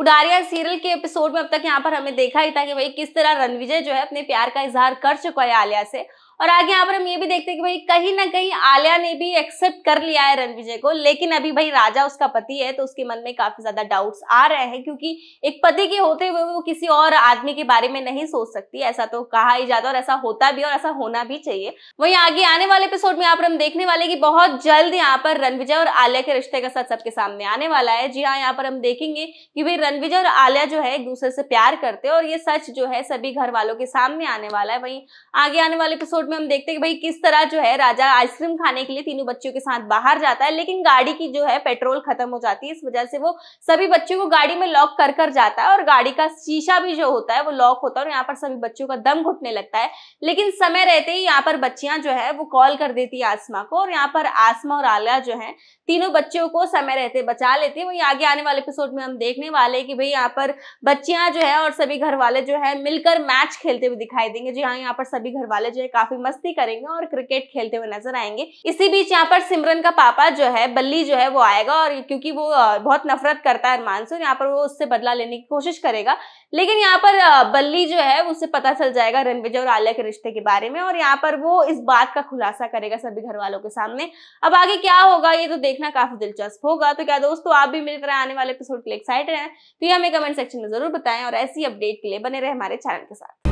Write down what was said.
Udaariyan serial के episode में अब तक यहाँ पर हमें देखा ही था कि भाई किस तरह रणविजय जो है अपने प्यार का इजहार कर चुका है आलिया से और आगे यहाँ पर हम ये भी देखते हैं कि भाई कहीं ना कहीं आलिया ने भी एक्सेप्ट कर लिया है रणविजय को लेकिन अभी भाई राजा उसका पति है तो उसके मन में काफी ज्यादा डाउट्स आ रहे हैं क्योंकि एक पति के होते हुए वो किसी और आदमी के बारे में नहीं सोच सकती ऐसा तो कहा ही जाता और ऐसा होता भी और ऐसा होना भी चाहिए वही आगे आने वाले एपिसोड में यहाँ पर हम देखने वाले की बहुत जल्द यहाँ पर रणविजय और आलिया के रिश्ते का साथ सबके सामने आने वाला है जी हाँ यहाँ पर हम देखेंगे कि भाई रणविजय और आलिया जो है एक दूसरे से प्यार करते हैं और ये सच जो है सभी घर वालों के सामने आने वाला है वही आगे आने वाले एपिसोड में हम देखते हैं कि भाई किस तरह जो है राजा आइसक्रीम खाने के लिए तीनों बच्चों के साथ बाहर जाता है लेकिन गाड़ी की जो है पेट्रोल खत्म हो जाती है इस वजह से वो सभी बच्चों को गाड़ी में लॉक कर कर जाता है और गाड़ी का शीशा भी जो होता है वो लॉक होता है और यहाँ पर सभी बच्चों का दम घुटने लगता है लेकिन समय रहते ही यहाँ पर बच्चियां जो है वो कॉल कर देती है आसमा को और यहाँ पर आसमा और आलिया जो है तीनों बच्चों को समय रहते बचा लेती है वही आगे आने वाले एपिसोड में हम देखने वाले कि भाई यहाँ पर बच्चियां जो है और सभी घर वाले जो है मिलकर मैच खेलते हुए दिखाई देंगे जी हाँ यहाँ पर सभी घर वाले जो है काफी मस्ती करेंगे और क्रिकेट खेलते हुए नजर आएंगे इसी बीच यहाँ पर सिमरन का पापा जो है बल्ली जो है वो आएगा और क्योंकि वो बहुत नफरत करता है अरमान से यहाँ पर वो उससे बदला लेने की कोशिश करेगा लेकिन यहाँ पर बल्ली जो है उसे पता चल जाएगा रणविजय और आलिया के रिश्ते के बारे में और यहाँ पर वो इस बात का खुलासा करेगा सभी घर वालों के सामने अब आगे क्या होगा ये तो देखना काफी दिलचस्प होगा तो क्या दोस्तों आप भी मेरी तरह आने वाले एपिसोड के लिए एक्साइटेड हैं तो ये हमें कमेंट सेक्शन में जरूर बताएं और ऐसी अपडेट के लिए बने रहे हमारे चैनल के साथ